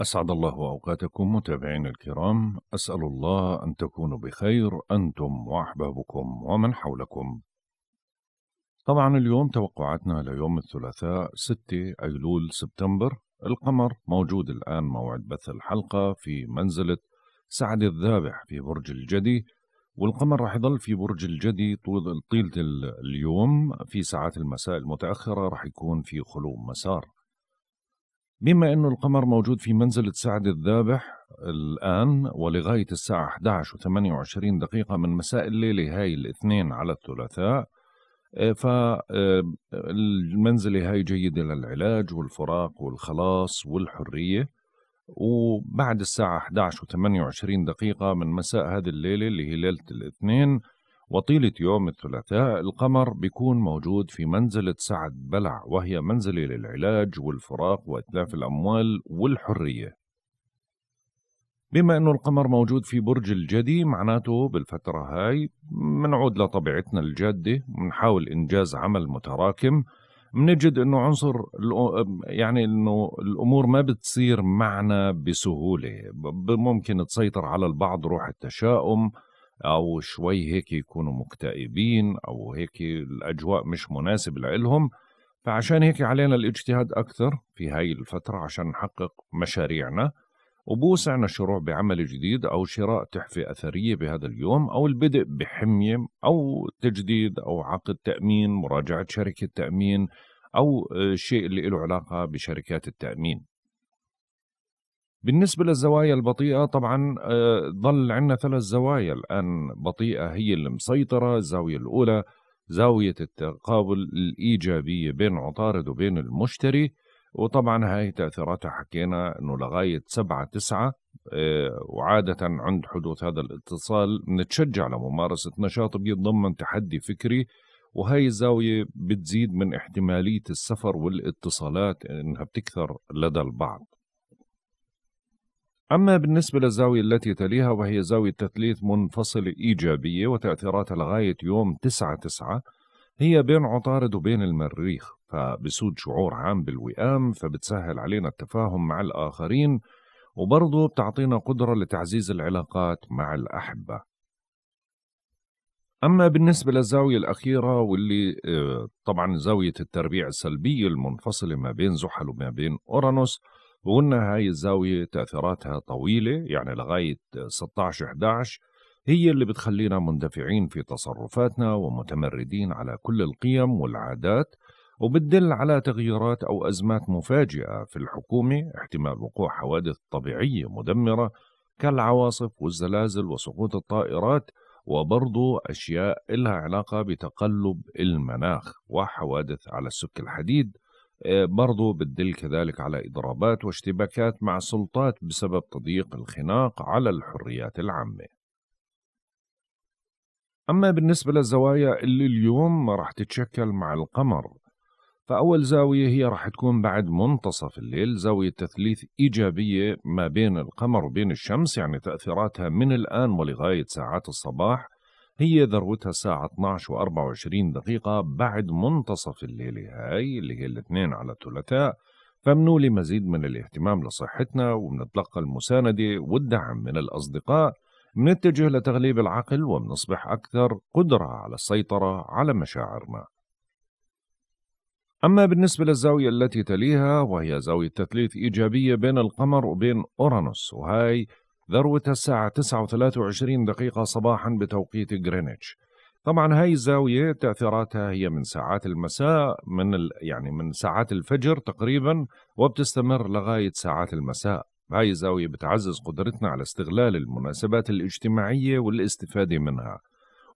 أسعد الله أوقاتكم متابعين الكرام أسأل الله أن تكونوا بخير أنتم وأحبابكم ومن حولكم طبعا اليوم توقعاتنا ليوم الثلاثاء 6 أيلول سبتمبر القمر موجود الآن موعد بث الحلقة في منزلة سعد الذابح في برج الجدي والقمر راح يضل في برج الجدي طول طيلة اليوم في ساعات المساء المتأخرة راح يكون في خلو مسار بما أنه القمر موجود في منزلة سعد الذابح الآن ولغاية الساعة 11 و28 دقيقة من مساء الليلة هاي الاثنين على الثلاثاء آه، فالمنزلة آه، هاي جيدة للعلاج والفراق والخلاص والحرية وبعد الساعة 11 و28 دقيقة من مساء هذه الليلة اللي هي ليلة الاثنين وطيلة يوم الثلاثاء القمر بيكون موجود في منزلة سعد بلع وهي منزلة للعلاج والفراق وإتلاف الأموال والحرية بما أنه القمر موجود في برج الجدي معناته بالفترة هاي منعود لطبيعتنا الجادة منحاول إنجاز عمل متراكم منجد أنه عنصر يعني أنه الأمور ما بتصير معنا بسهولة ممكن تسيطر على البعض روح التشاؤم او شوي هيك يكونوا مكتئبين او هيك الاجواء مش مناسبه لإلهم فعشان هيك علينا الاجتهاد اكثر في هاي الفتره عشان نحقق مشاريعنا وبوسعنا الشروع بعمل جديد او شراء تحفه اثريه بهذا اليوم او البدء بحميه او تجديد او عقد تامين مراجعه شركه تامين او آه، شيء اللي له علاقه بشركات التامين بالنسبة للزوايا البطيئة طبعا آه، ظل عندنا ثلاث زوايا الآن بطيئة هي المسيطرة الزاوية الأولى زاوية التقابل الإيجابية بين عطارد وبين المشتري وطبعا هاي تأثيراتها حكينا أنه لغاية سبعة تسعة آه، وعادة عند حدوث هذا الاتصال نتشجع لممارسة نشاط بيتضمن تحدي فكري وهي الزاوية بتزيد من احتمالية السفر والاتصالات إنها بتكثر لدى البعض أما بالنسبة للزاوية التي تليها وهي زاوية تثليث منفصل إيجابية وتأثيراتها لغاية يوم 9 9 هي بين عطارد وبين المريخ فبسود شعور عام بالوئام فبتسهل علينا التفاهم مع الآخرين وبرضه بتعطينا قدرة لتعزيز العلاقات مع الأحبة أما بالنسبة للزاوية الأخيرة واللي آه، طبعا زاوية التربيع السلبية المنفصلة ما بين زحل وما بين أورانوس وقلنا هاي الزاوية تأثيراتها طويلة يعني لغاية 16-11 هي اللي بتخلينا مندفعين في تصرفاتنا ومتمردين على كل القيم والعادات وبتدل على تغييرات أو أزمات مفاجئة في الحكومة احتمال وقوع حوادث طبيعية مدمرة كالعواصف والزلازل وسقوط الطائرات وبرضو أشياء إلها علاقة بتقلب المناخ وحوادث على السك الحديد آه، برضو بتدل كذلك على إضرابات واشتباكات مع السلطات بسبب تضييق الخناق على الحريات العامة أما بالنسبة للزوايا اللي اليوم رح تتشكل مع القمر فأول زاوية هي رح تكون بعد منتصف الليل زاوية تثليث إيجابية ما بين القمر وبين الشمس يعني تأثيراتها من الآن ولغاية ساعات الصباح هي ذروتها الساعة 12 و 24 دقيقة بعد منتصف الليلة هاي اللي هي الاثنين على الثلاثاء فمنو لمزيد من الاهتمام لصحتنا ومنتلقى المساندة والدعم من الأصدقاء منتجه لتغليب العقل ومنصبح أكثر قدرة على السيطرة على مشاعرنا أما بالنسبة للزاوية التي تليها وهي زاوية تثليث إيجابية بين القمر وبين أورانوس وهي ذروة الساعة تسعة وثلاثة دقيقة صباحا بتوقيت غرينتش طبعا هاي الزاوية تأثيراتها هي من ساعات المساء من ال... يعني من ساعات الفجر تقريبا وبتستمر لغاية ساعات المساء هاي الزاوية بتعزز قدرتنا على استغلال المناسبات الاجتماعية والاستفادة منها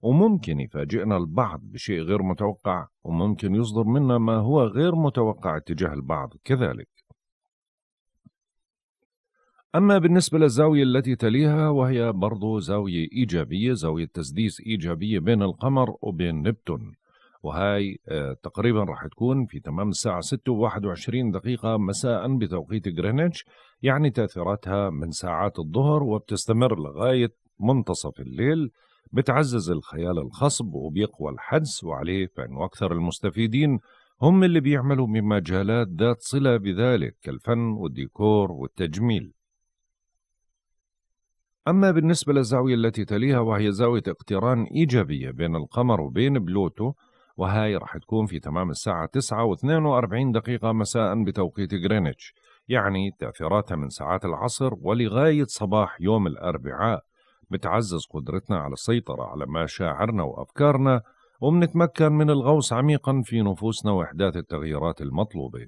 وممكن يفاجئنا البعض بشيء غير متوقع وممكن يصدر منا ما هو غير متوقع اتجاه البعض كذلك أما بالنسبة للزاوية التي تليها وهي برضو زاوية إيجابية زاوية تسديس إيجابية بين القمر وبين نبتون وهي آه، تقريبا راح تكون في تمام الساعة 6 و 21 دقيقة مساء بتوقيت غرينتش يعني تأثيراتها من ساعات الظهر وبتستمر لغاية منتصف الليل بتعزز الخيال الخصب وبيقوى الحدس وعليه فإنه أكثر المستفيدين هم اللي بيعملوا بمجالات ذات صلة بذلك كالفن والديكور والتجميل أما بالنسبة للزاوية التي تليها وهي زاوية اقتران إيجابية بين القمر وبين بلوتو وهاي راح تكون في تمام الساعة 9 و42 دقيقة مساء بتوقيت غرينتش يعني تأثيراتها من ساعات العصر ولغاية صباح يوم الأربعاء بتعزز قدرتنا على السيطرة على مشاعرنا وأفكارنا وبنتمكن من الغوص عميقا في نفوسنا وإحداث التغييرات المطلوبة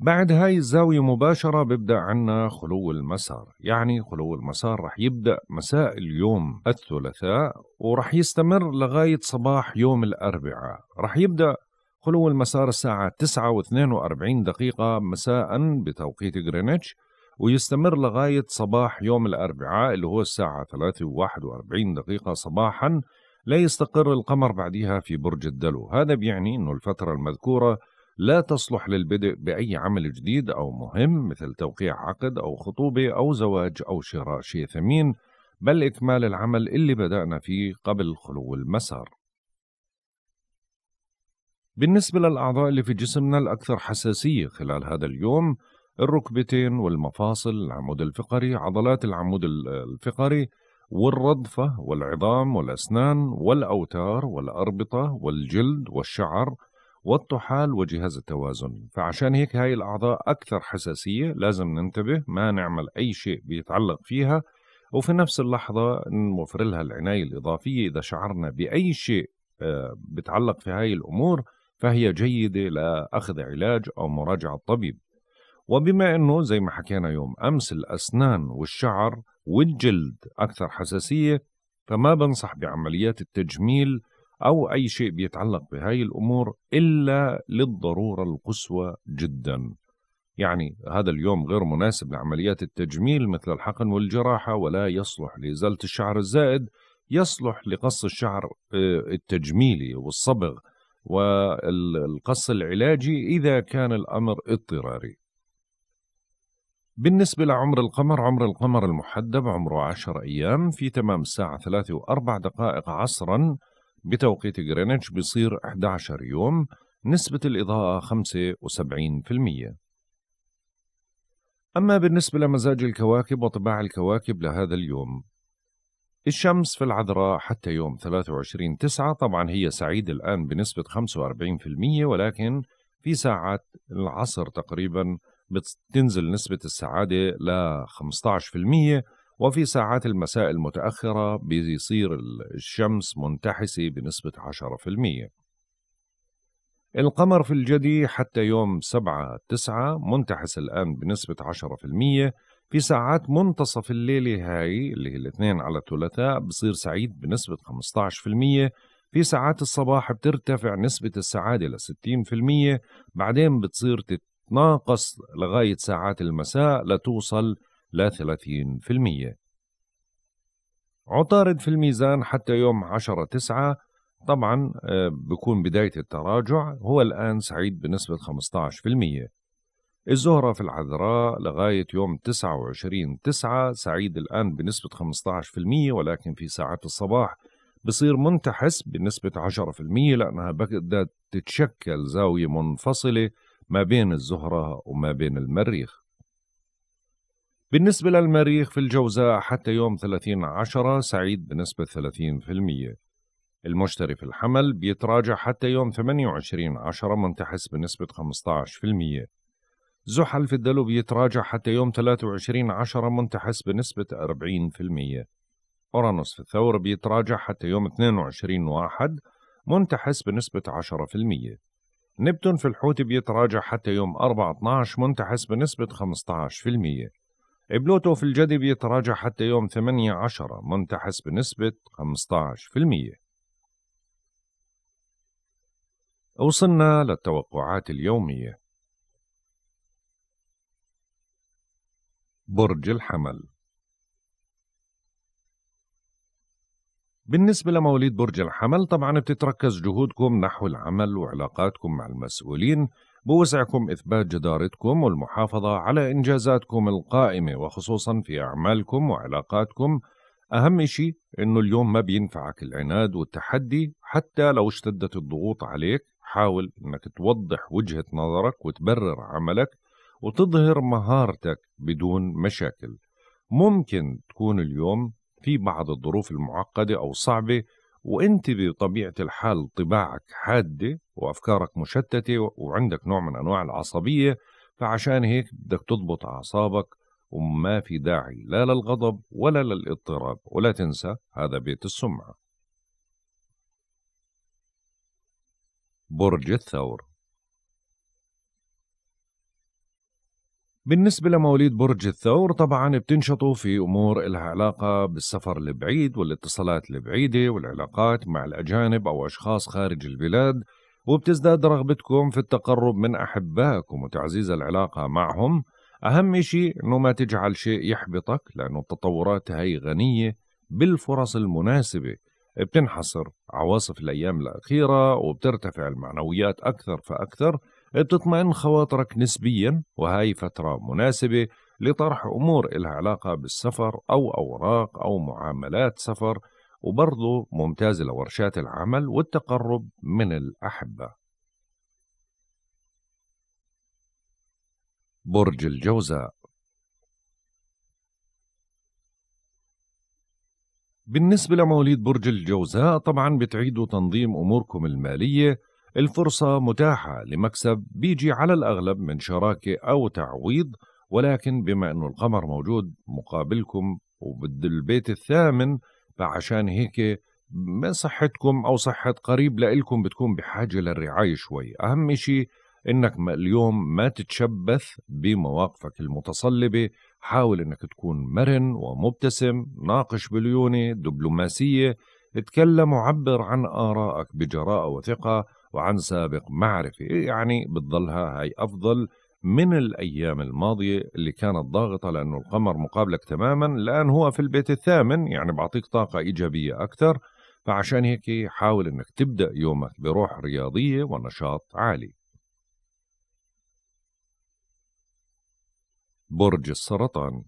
بعد هاي الزاوية مباشرة بيبدأ عنا خلو المسار يعني خلو المسار رح يبدأ مساء اليوم الثلاثاء ورح يستمر لغاية صباح يوم الأربعاء رح يبدأ خلو المسار الساعة 9 و42 دقيقة مساء بتوقيت غرينتش ويستمر لغاية صباح يوم الأربعاء اللي هو الساعة 3 و41 دقيقة صباحا لا يستقر القمر بعدها في برج الدلو هذا بيعني أنه الفترة المذكورة لا تصلح للبدء بأي عمل جديد أو مهم مثل توقيع عقد أو خطوبة أو زواج أو شراء شيء ثمين بل إكمال العمل اللي بدأنا فيه قبل خلو المسار بالنسبة للأعضاء اللي في جسمنا الأكثر حساسية خلال هذا اليوم الركبتين والمفاصل العمود الفقري عضلات العمود الفقري والرضفة والعظام والأسنان والأوتار والأربطة والجلد والشعر والطحال وجهاز التوازن فعشان هيك هاي الأعضاء أكثر حساسية لازم ننتبه ما نعمل أي شيء بيتعلق فيها وفي نفس اللحظة نوفر لها العناية الإضافية إذا شعرنا بأي شيء آه، بتعلق في هاي الأمور فهي جيدة لأخذ علاج أو مراجعة طبيب وبما أنه زي ما حكينا يوم أمس الأسنان والشعر والجلد أكثر حساسية فما بنصح بعمليات التجميل أو أي شيء بيتعلق بهاي الأمور إلا للضرورة القصوى جدا يعني هذا اليوم غير مناسب لعمليات التجميل مثل الحقن والجراحة ولا يصلح لإزالة الشعر الزائد يصلح لقص الشعر آه، التجميلي والصبغ والقص العلاجي إذا كان الأمر اضطراري بالنسبة لعمر القمر عمر القمر المحدب عمره 10 أيام في تمام الساعة 3 و4 دقائق عصرا بتوقيت غرينتش بيصير 11 يوم نسبة الإضاءة 75% أما بالنسبة لمزاج الكواكب وطباع الكواكب لهذا اليوم الشمس في العذراء حتى يوم 23 تسعة طبعا هي سعيدة الآن بنسبة 45% ولكن في ساعة العصر تقريبا بتنزل نسبة السعادة ل 15% وفي ساعات المساء المتأخرة بيصير الشمس منتحسة بنسبة 10% القمر في الجدي حتى يوم 7 9 منتحس الآن بنسبة 10% في ساعات منتصف الليلة هاي اللي هي الاثنين على الثلاثاء بصير سعيد بنسبة 15% في ساعات الصباح بترتفع نسبة السعادة ل 60% بعدين بتصير تتناقص لغاية ساعات المساء لتوصل لا 30% عطارد في الميزان حتى يوم 10 9 طبعا آه، بكون بداية التراجع هو الآن سعيد بنسبة 15% الزهرة في العذراء لغاية يوم 29 9 سعيد الآن بنسبة 15% ولكن في ساعات الصباح بصير منتحس بنسبة 10% لأنها بدأت تتشكل زاوية منفصلة ما بين الزهرة وما بين المريخ بالنسبة للمريخ في الجوزاء حتى يوم 30 عشرة سعيد بنسبة 30% المشتري في الحمل بيتراجع حتى يوم 28 عشرة منتحس بنسبة 15% زحل في الدلو بيتراجع حتى يوم 23 عشرة منتحس بنسبة 40% أورانوس في الثور بيتراجع حتى يوم 22 واحد منتحس بنسبة 10% نبتون في الحوت بيتراجع حتى يوم 4 12 منتحس بنسبة 15% بلوتو في الجدي يتراجع حتى يوم 8 10 منتحس بنسبة 15% وصلنا للتوقعات اليومية برج الحمل بالنسبة لمواليد برج الحمل طبعا بتتركز جهودكم نحو العمل وعلاقاتكم مع المسؤولين بوسعكم إثبات جدارتكم والمحافظة على إنجازاتكم القائمة وخصوصا في أعمالكم وعلاقاتكم أهم شيء إنه اليوم ما بينفعك العناد والتحدي حتى لو اشتدت الضغوط عليك حاول إنك توضح وجهة نظرك وتبرر عملك وتظهر مهارتك بدون مشاكل ممكن تكون اليوم في بعض الظروف المعقدة أو صعبة وانت بطبيعه الحال طباعك حاده وافكارك مشتته وعندك نوع من انواع العصبيه فعشان هيك بدك تضبط اعصابك وما في داعي لا للغضب ولا للاضطراب ولا تنسى هذا بيت السمعه برج الثور بالنسبة لمواليد برج الثور طبعا بتنشطوا في أمور لها علاقة بالسفر البعيد والاتصالات البعيدة والعلاقات مع الأجانب أو أشخاص خارج البلاد وبتزداد رغبتكم في التقرب من أحبائكم وتعزيز العلاقة معهم أهم شيء أنه ما تجعل شيء يحبطك لأنه التطورات هي غنية بالفرص المناسبة بتنحصر عواصف الأيام الأخيرة وبترتفع المعنويات أكثر فأكثر بتطمئن خواطرك نسبيا وهاي فترة مناسبة لطرح أمور إلها علاقة بالسفر أو أوراق أو معاملات سفر وبرضه ممتازة لورشات العمل والتقرب من الأحبة برج الجوزاء بالنسبة لمواليد برج الجوزاء طبعا بتعيدوا تنظيم أموركم المالية الفرصة متاحة لمكسب بيجي على الأغلب من شراكة أو تعويض ولكن بما أنه القمر موجود مقابلكم البيت الثامن فعشان هيك من صحتكم أو صحة قريب لإلكم بتكون بحاجة للرعاية شوي أهم شيء انك اليوم ما تتشبث بمواقفك المتصلبه حاول انك تكون مرن ومبتسم ناقش بليونه دبلوماسيه اتكلم وعبر عن ارائك بجراءه وثقه وعن سابق معرفة يعني بتظلها هاي أفضل من الأيام الماضية اللي كانت ضاغطة لأنه القمر مقابلك تماما الآن هو في البيت الثامن يعني بعطيك طاقة إيجابية أكثر فعشان هيك حاول أنك تبدأ يومك بروح رياضية ونشاط عالي برج السرطان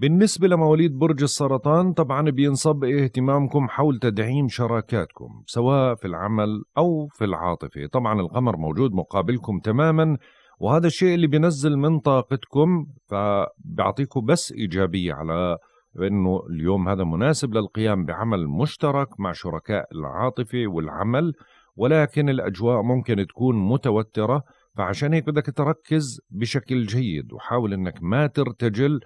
بالنسبة لمواليد برج السرطان طبعا بينصب اهتمامكم حول تدعيم شراكاتكم سواء في العمل أو في العاطفة طبعا القمر موجود مقابلكم تماما وهذا الشيء اللي بينزل من طاقتكم فبيعطيكم بس إيجابية على انه اليوم هذا مناسب للقيام بعمل مشترك مع شركاء العاطفه والعمل ولكن الاجواء ممكن تكون متوتره فعشان هيك بدك تركز بشكل جيد وحاول انك ما ترتجل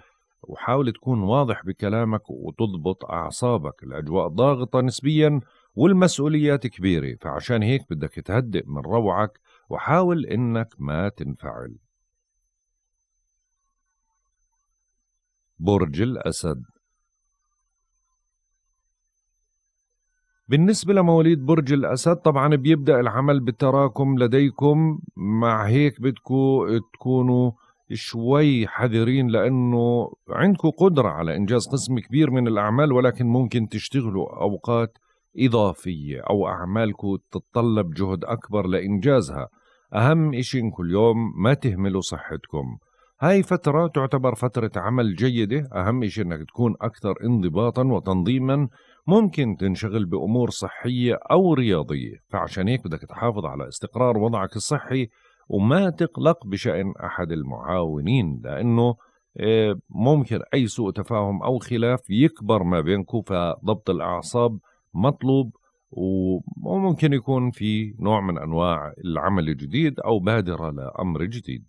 وحاول تكون واضح بكلامك وتضبط أعصابك الأجواء ضاغطة نسبيا والمسؤوليات كبيرة فعشان هيك بدك تهدئ من روعك وحاول إنك ما تنفعل برج الأسد بالنسبة لمواليد برج الأسد طبعا بيبدأ العمل بالتراكم لديكم مع هيك بدكو تكونوا شوي حذرين لأنه عندكم قدرة على إنجاز قسم كبير من الأعمال ولكن ممكن تشتغلوا أوقات إضافية أو أعمالكم تتطلب جهد أكبر لإنجازها أهم إشي إنكم اليوم ما تهملوا صحتكم هاي فترة تعتبر فترة عمل جيدة أهم إشي أنك تكون أكثر انضباطا وتنظيما ممكن تنشغل بأمور صحية أو رياضية فعشان هيك بدك تحافظ على استقرار وضعك الصحي وما تقلق بشأن أحد المعاونين لأنه آه، ممكن أي سوء تفاهم أو خلاف يكبر ما بينكم فضبط الأعصاب مطلوب وممكن يكون في نوع من أنواع العمل الجديد أو بادرة لأمر جديد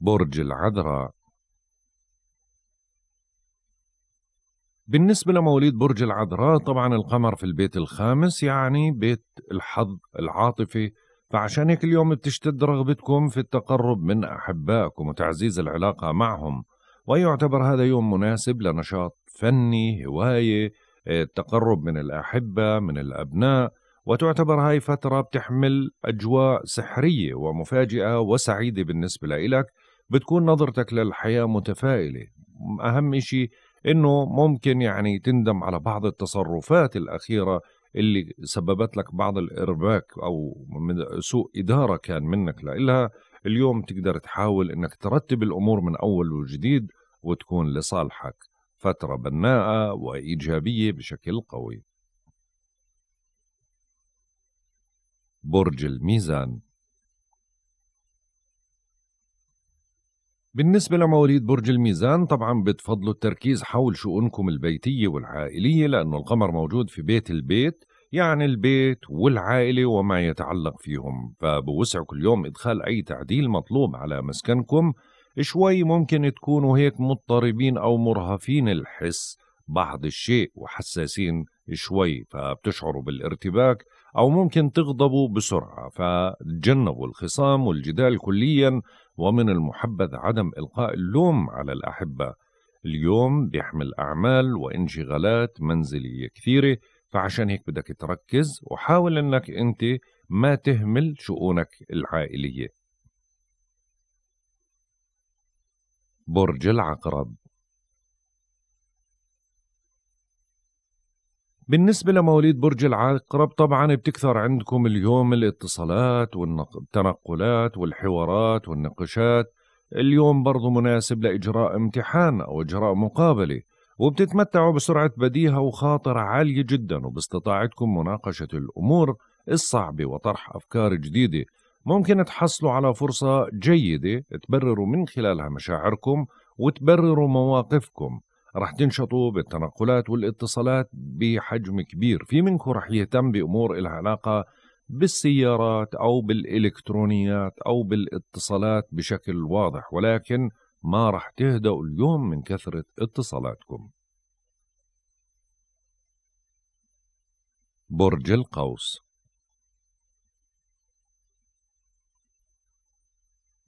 برج العذراء بالنسبة لمواليد برج العذراء طبعا القمر في البيت الخامس يعني بيت الحظ العاطفي فعشان هيك اليوم بتشتد رغبتكم في التقرب من أحبائكم وتعزيز العلاقة معهم ويعتبر هذا يوم مناسب لنشاط فني هواية آه، التقرب من الأحبة من الأبناء وتعتبر هاي فترة بتحمل أجواء سحرية ومفاجئة وسعيدة بالنسبة لإلك بتكون نظرتك للحياة متفائلة أهم شيء انه ممكن يعني تندم على بعض التصرفات الاخيره اللي سببت لك بعض الارباك او من سوء اداره كان منك لها اليوم تقدر تحاول انك ترتب الامور من اول وجديد وتكون لصالحك فتره بناءه وايجابيه بشكل قوي برج الميزان بالنسبة لمواليد برج الميزان طبعا بتفضلوا التركيز حول شؤونكم البيتية والعائلية لأنه القمر موجود في بيت البيت يعني البيت والعائلة وما يتعلق فيهم فبوسعك اليوم إدخال أي تعديل مطلوب على مسكنكم شوي ممكن تكونوا هيك مضطربين أو مرهفين الحس بعض الشيء وحساسين شوي فبتشعروا بالارتباك أو ممكن تغضبوا بسرعة فتجنبوا الخصام والجدال كليا ومن المحبذ عدم إلقاء اللوم على الأحبة اليوم بيحمل أعمال وانشغالات منزلية كثيرة فعشان هيك بدك تركز وحاول أنك أنت ما تهمل شؤونك العائلية برج العقرب بالنسبة لمواليد برج العقرب طبعا بتكثر عندكم اليوم الاتصالات والتنقلات والحوارات والنقاشات اليوم برضو مناسب لإجراء امتحان أو إجراء مقابلة وبتتمتعوا بسرعة بديهة وخاطر عالية جدا وباستطاعتكم مناقشة الأمور الصعبة وطرح أفكار جديدة ممكن تحصلوا على فرصة جيدة تبرروا من خلالها مشاعركم وتبرروا مواقفكم رح تنشطوا بالتنقلات والاتصالات بحجم كبير في منكم رح يهتم بأمور لها علاقة بالسيارات أو بالإلكترونيات أو بالاتصالات بشكل واضح ولكن ما رح تهدأوا اليوم من كثرة اتصالاتكم برج القوس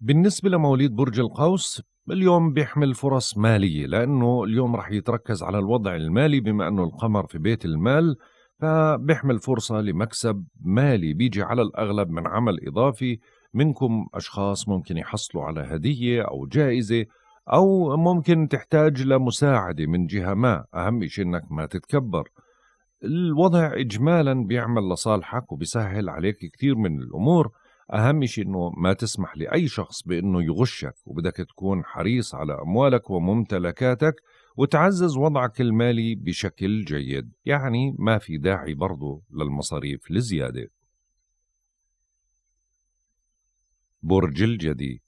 بالنسبة لمواليد برج القوس اليوم بيحمل فرص مالية لأنه اليوم رح يتركز على الوضع المالي بما أنه القمر في بيت المال فبيحمل فرصة لمكسب مالي بيجي على الأغلب من عمل إضافي منكم أشخاص ممكن يحصلوا على هدية أو جائزة أو ممكن تحتاج لمساعدة من جهة ما أهم شيء أنك ما تتكبر الوضع إجمالا بيعمل لصالحك وبيسهل عليك كثير من الأمور اهم شيء انه ما تسمح لاي شخص بانه يغشك وبدك تكون حريص على اموالك وممتلكاتك وتعزز وضعك المالي بشكل جيد يعني ما في داعي برضو للمصاريف الزيادة برج الجدي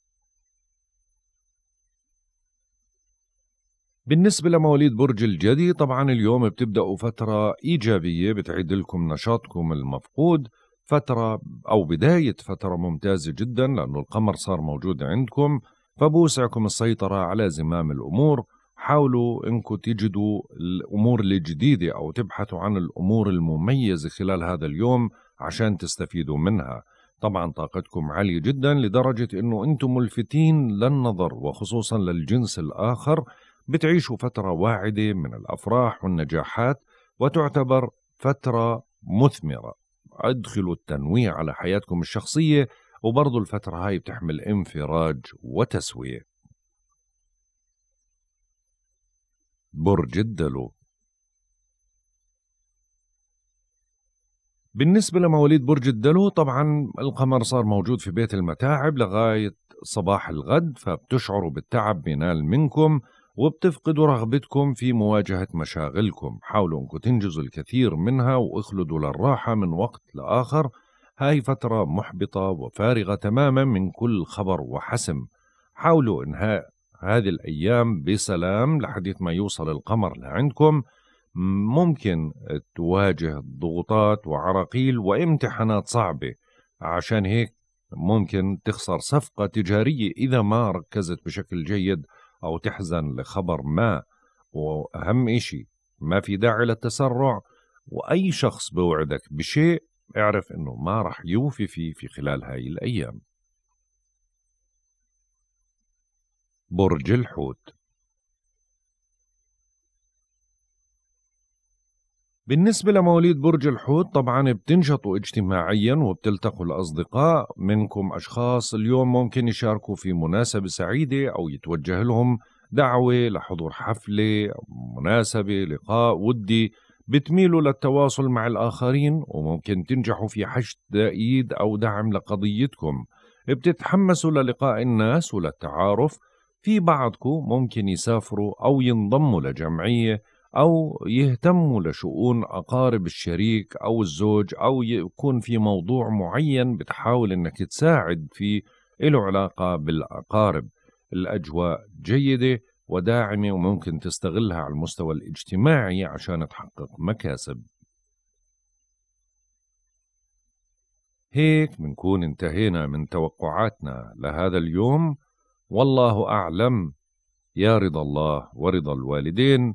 بالنسبة لمواليد برج الجدي طبعا اليوم بتبدأوا فترة إيجابية بتعيد لكم نشاطكم المفقود فترة أو بداية فترة ممتازة جدا لأنه القمر صار موجود عندكم فبوسعكم السيطرة على زمام الأمور حاولوا انكم تجدوا الامور الجديده او تبحثوا عن الامور المميزه خلال هذا اليوم عشان تستفيدوا منها طبعا طاقتكم عاليه جدا لدرجه انه انتم ملفتين للنظر وخصوصا للجنس الاخر بتعيشوا فتره واعده من الافراح والنجاحات وتعتبر فتره مثمره ادخلوا التنويع على حياتكم الشخصية وبرضو الفترة هاي بتحمل انفراج وتسوية برج الدلو بالنسبة لمواليد برج الدلو طبعا القمر صار موجود في بيت المتاعب لغاية صباح الغد فبتشعروا بالتعب بينال منكم وبتفقدوا رغبتكم في مواجهة مشاغلكم حاولوا أنكم تنجزوا الكثير منها واخلدوا للراحة من وقت لآخر هاي فترة محبطة وفارغة تماما من كل خبر وحسم حاولوا إنهاء هذه الأيام بسلام لحديث ما يوصل القمر لعندكم ممكن تواجه ضغوطات وعراقيل وامتحانات صعبة عشان هيك ممكن تخسر صفقة تجارية إذا ما ركزت بشكل جيد أو تحزن لخبر ما وأهم إشي ما في داعي للتسرع وأي شخص بوعدك بشيء اعرف أنه ما رح يوفي فيه في خلال هاي الأيام برج الحوت بالنسبة لمواليد برج الحوت طبعا بتنشطوا اجتماعيا وبتلتقوا الأصدقاء منكم أشخاص اليوم ممكن يشاركوا في مناسبة سعيدة أو يتوجه لهم دعوة لحضور حفلة مناسبة لقاء ودي بتميلوا للتواصل مع الآخرين وممكن تنجحوا في حشد تأييد أو دعم لقضيتكم بتتحمسوا للقاء الناس وللتعارف في بعضكم ممكن يسافروا أو ينضموا لجمعية أو يهتموا لشؤون أقارب الشريك أو الزوج أو يكون في موضوع معين بتحاول أنك تساعد فيه له علاقة بالأقارب الأجواء جيدة وداعمة وممكن تستغلها على المستوى الاجتماعي عشان تحقق مكاسب هيك بنكون انتهينا من توقعاتنا لهذا اليوم والله أعلم يا رضا الله ورضا الوالدين